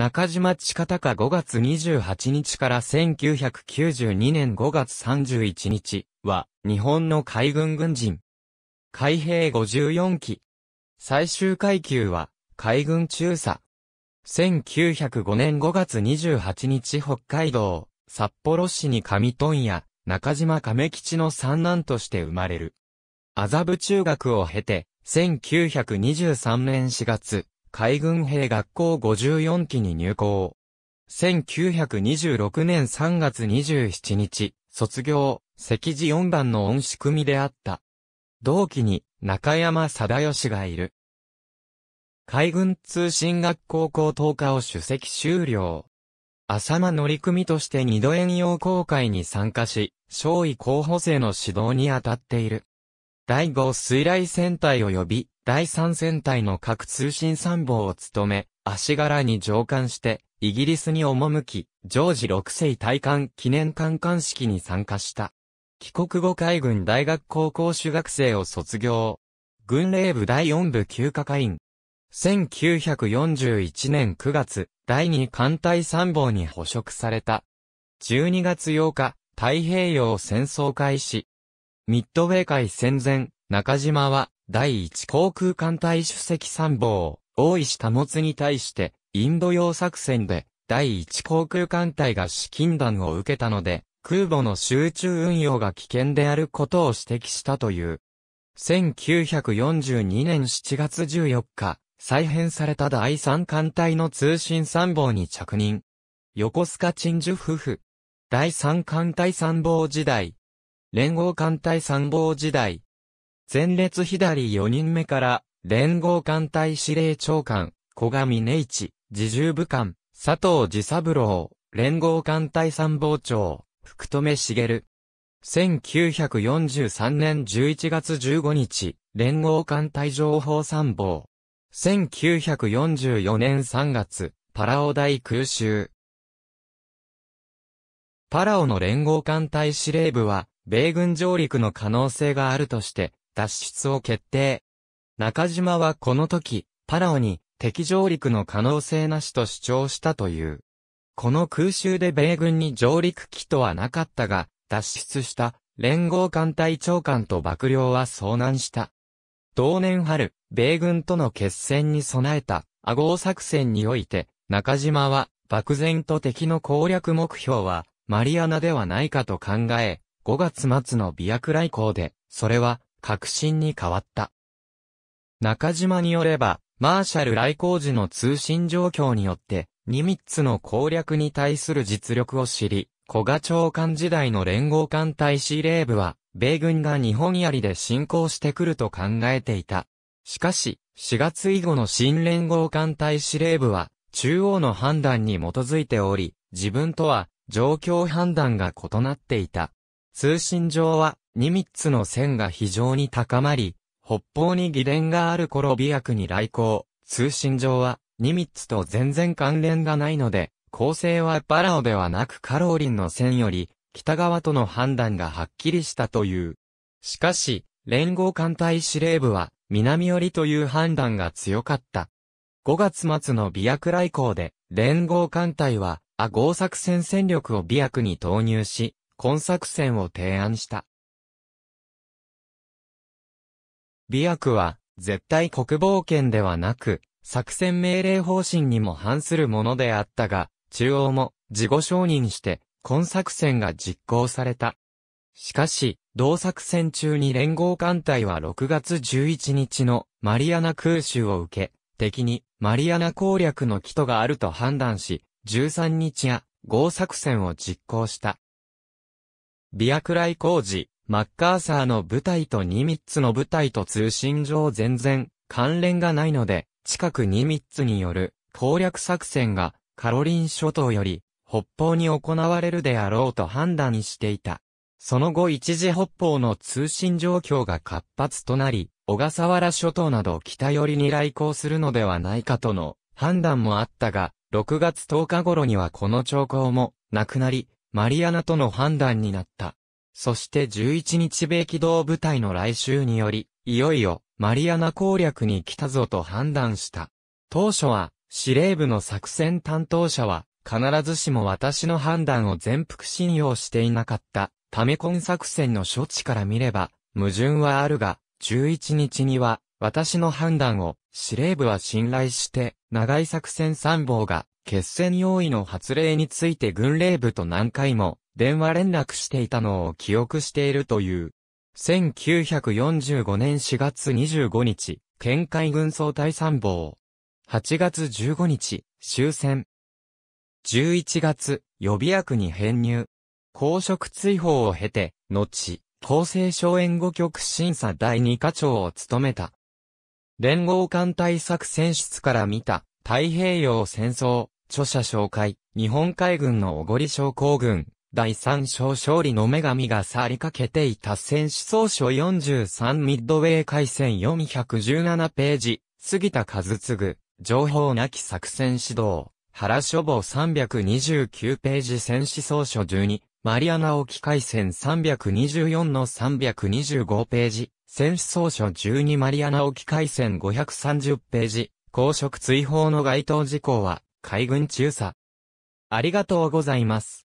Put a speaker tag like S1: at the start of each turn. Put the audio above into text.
S1: 中島地下高5月28日から1992年5月31日は日本の海軍軍人。海兵54期。最終階級は海軍中佐。1905年5月28日北海道札幌市に上問屋中島亀吉の三男として生まれる。麻布中学を経て1923年4月海軍兵学校54期に入校。1926年3月27日、卒業、赤字4番の恩仕組みであった。同期に中山貞義がいる。海軍通信学校高等科を主席修了。浅間乗組として二度遠洋航海に参加し、少尉候補生の指導に当たっている。第5水雷戦隊を呼び第三戦隊の各通信参謀を務め、足柄に上官して、イギリスに赴き、ジョージ6世大官記念艦艦式に参加した。帰国後海軍大学高校主学生を卒業。軍令部第4部休暇会員。1941年9月、第2艦隊参謀に捕食された。12月8日、太平洋戦争開始。ミッドウェー海戦前、中島は第一航空艦隊主席参謀、大石保に対して、インド洋作戦で、第一航空艦隊が資金弾を受けたので、空母の集中運用が危険であることを指摘したという。1942年7月14日、再編された第三艦隊の通信参謀に着任。横須賀鎮守夫婦。第三艦隊参謀時代。連合艦隊参謀時代。前列左4人目から、連合艦隊司令長官、小上根一、自重部官、佐藤治三郎、連合艦隊参謀長、福留茂。1943年11月15日、連合艦隊情報参謀。1944年3月、パラオ大空襲。パラオの連合艦隊司令部は、米軍上陸の可能性があるとして、脱出を決定。中島はこの時、パラオに敵上陸の可能性なしと主張したという。この空襲で米軍に上陸機とはなかったが、脱出した連合艦隊長官と幕僚は遭難した。同年春、米軍との決戦に備えた、アゴ作戦において、中島は、漠然と敵の攻略目標は、マリアナではないかと考え、5月末の美薬来航で、それは、確信に変わった。中島によれば、マーシャル来航時の通信状況によって、ニミッツの攻略に対する実力を知り、古賀長官時代の連合艦隊司令部は、米軍が日本槍で侵攻してくると考えていた。しかし、4月以後の新連合艦隊司令部は、中央の判断に基づいており、自分とは、状況判断が異なっていた。通信上は、ニミッツの線が非常に高まり、北方に疑連がある頃美薬に来航、通信上は、ニミッツと全然関連がないので、構成はパラオではなくカローリンの線より、北側との判断がはっきりしたという。しかし、連合艦隊司令部は、南寄りという判断が強かった。5月末の美薬来航で、連合艦隊は、アゴ作戦戦力を美薬に投入し、今作戦を提案した。美薬は、絶対国防圏ではなく、作戦命令方針にも反するものであったが、中央も自己承認して、今作戦が実行された。しかし、同作戦中に連合艦隊は6月11日のマリアナ空襲を受け、敵にマリアナ攻略の基礎があると判断し、13日や合作戦を実行した。ビアクライ工事、マッカーサーの部隊とニミッツの部隊と通信上全然関連がないので、近くニミッツによる攻略作戦がカロリン諸島より北方に行われるであろうと判断していた。その後一時北方の通信状況が活発となり、小笠原諸島など北寄りに来航するのではないかとの判断もあったが、6月10日頃にはこの兆候もなくなり、マリアナとの判断になった。そして11日米機動部隊の来襲により、いよいよ、マリアナ攻略に来たぞと判断した。当初は、司令部の作戦担当者は、必ずしも私の判断を全幅信用していなかった。タメコン作戦の処置から見れば、矛盾はあるが、11日には、私の判断を、司令部は信頼して、長い作戦参謀が、決戦用意の発令について軍令部と何回も、電話連絡していたのを記憶しているという。1945年4月25日、県海軍総隊参謀。8月15日、終戦。11月、予備役に編入。公職追放を経て、後、厚生省援護局審査第2課長を務めた。連合艦隊作戦室から見た、太平洋戦争、著者紹介、日本海軍のおごり症候群、第三章勝利の女神が去りかけていた戦士総書43ミッドウェイ海戦417ページ、杉田和次、情報なき作戦指導、原書房329ページ戦士総書12、マリアナ沖海戦324の325ページ、戦士総書12マリアナ沖海戦530ページ、公職追放の該当事項は、海軍中佐。ありがとうございます。